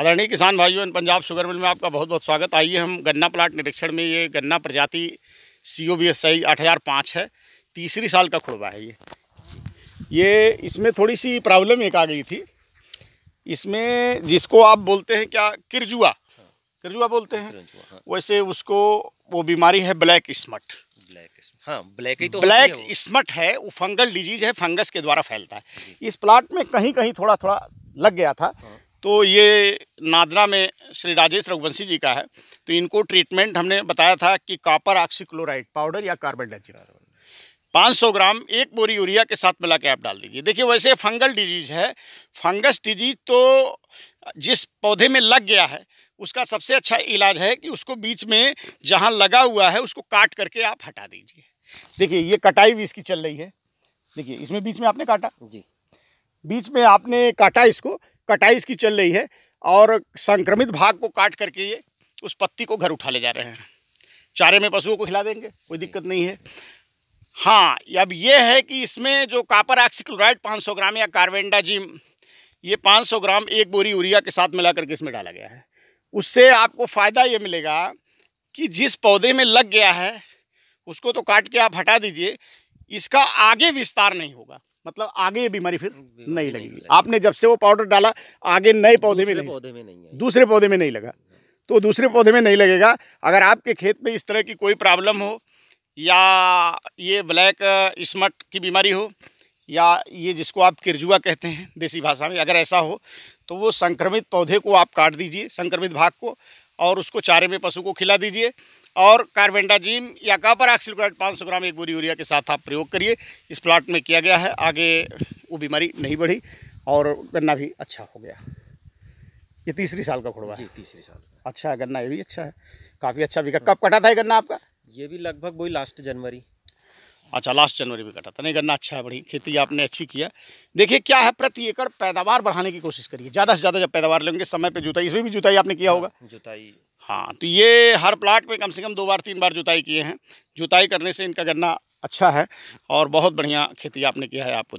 आदरणीय किसान भाइयों इन पंजाब शुगर मिल में आपका बहुत बहुत स्वागत आइए हम गन्ना प्लांट निरीक्षण में ये गन्ना प्रजाति सी ओ बी एस सही आठ हज़ार पाँच है तीसरी साल का खुड़वा है ये ये इसमें थोड़ी सी प्रॉब्लम एक आ गई थी इसमें जिसको आप बोलते हैं क्या किरजुआ किरजुआ बोलते हैं हाँ। वैसे उसको वो बीमारी है ब्लैक स्मट ब्लैक हाँ ब्लैक ही तो ब्लैक स्मट है वो फंगल डिजीज है फंगस के द्वारा फैलता है इस प्लांट में कहीं कहीं थोड़ा थोड़ा लग गया था हाँ। तो ये नादरा में श्री राजेश रघुवंशी जी का है तो इनको ट्रीटमेंट हमने बताया था कि कॉपर ऑक्सीक्लोराइड पाउडर या कार्बन डाइऑक्साइड पाँच सौ ग्राम एक बोरी यूरिया के साथ मिला के आप डाल दीजिए देखिए वैसे फंगल डिजीज़ है फंगस डिजीज तो जिस पौधे में लग गया है उसका सबसे अच्छा इलाज है कि उसको बीच में जहाँ लगा हुआ है उसको काट करके आप हटा दीजिए देखिए ये कटाई भी इसकी चल रही है देखिए इसमें बीच में आपने काटा जी बीच में आपने काटा इसको कटाई इसकी चल रही है और संक्रमित भाग को काट करके ये उस पत्ती को घर उठा ले जा रहे हैं चारे में पशुओं को खिला देंगे कोई दिक्कत नहीं है हाँ अब ये है कि इसमें जो कापर ऑक्सीक्लोराइड 500 ग्राम या कार्बेंडाजिम ये 500 ग्राम एक बोरी यूरिया के साथ मिला करके इसमें डाला गया है उससे आपको फ़ायदा ये मिलेगा कि जिस पौधे में लग गया है उसको तो काट के आप हटा दीजिए इसका आगे विस्तार नहीं होगा मतलब आगे ये बीमारी फिर बीमारी नहीं लगेगी आपने जब से वो पाउडर डाला आगे नए पौधे में पौधे में नहीं दूसरे पौधे में नहीं लगा तो दूसरे पौधे में नहीं लगेगा अगर आपके खेत में इस तरह की कोई प्रॉब्लम हो या ये ब्लैक स्मट की बीमारी हो या ये जिसको आप किरजुआ कहते हैं देसी भाषा में अगर ऐसा हो तो वो संक्रमित पौधे को आप काट दीजिए संक्रमित भाग को और उसको चारे में पशु को खिला दीजिए और कार्बेंडाजीम या कापर ऑक्सीक्लोराइड पाँच सौ ग्राम एक बोरी यूरिया के साथ आप प्रयोग करिए इस प्लाट में किया गया है आगे वो बीमारी नहीं बढ़ी और गन्ना भी अच्छा हो गया ये तीसरी साल का खुड़वा जी तीसरी साल अच्छा है गन्ना ये भी अच्छा है काफ़ी अच्छा बिका कब कटा था गन्ना आपका ये भी लगभग वही लास्ट जनवरी अच्छा लास्ट जनवरी में कटा था नहीं गन्ना अच्छा है बड़ी खेती आपने अच्छी किया देखिए क्या है प्रति एकड़ पैदावार बढ़ाने की कोशिश करिए ज़्यादा से ज़्यादा जब पैदावार लेंगे समय पे जुताई इसमें भी जुताई आपने किया हाँ, होगा जुताई हाँ तो ये हर प्लाट में कम से कम दो बार तीन बार जुताई किए हैं जुताई करने से इनका गन्ना अच्छा है और बहुत बढ़िया खेती आपने किया है आपको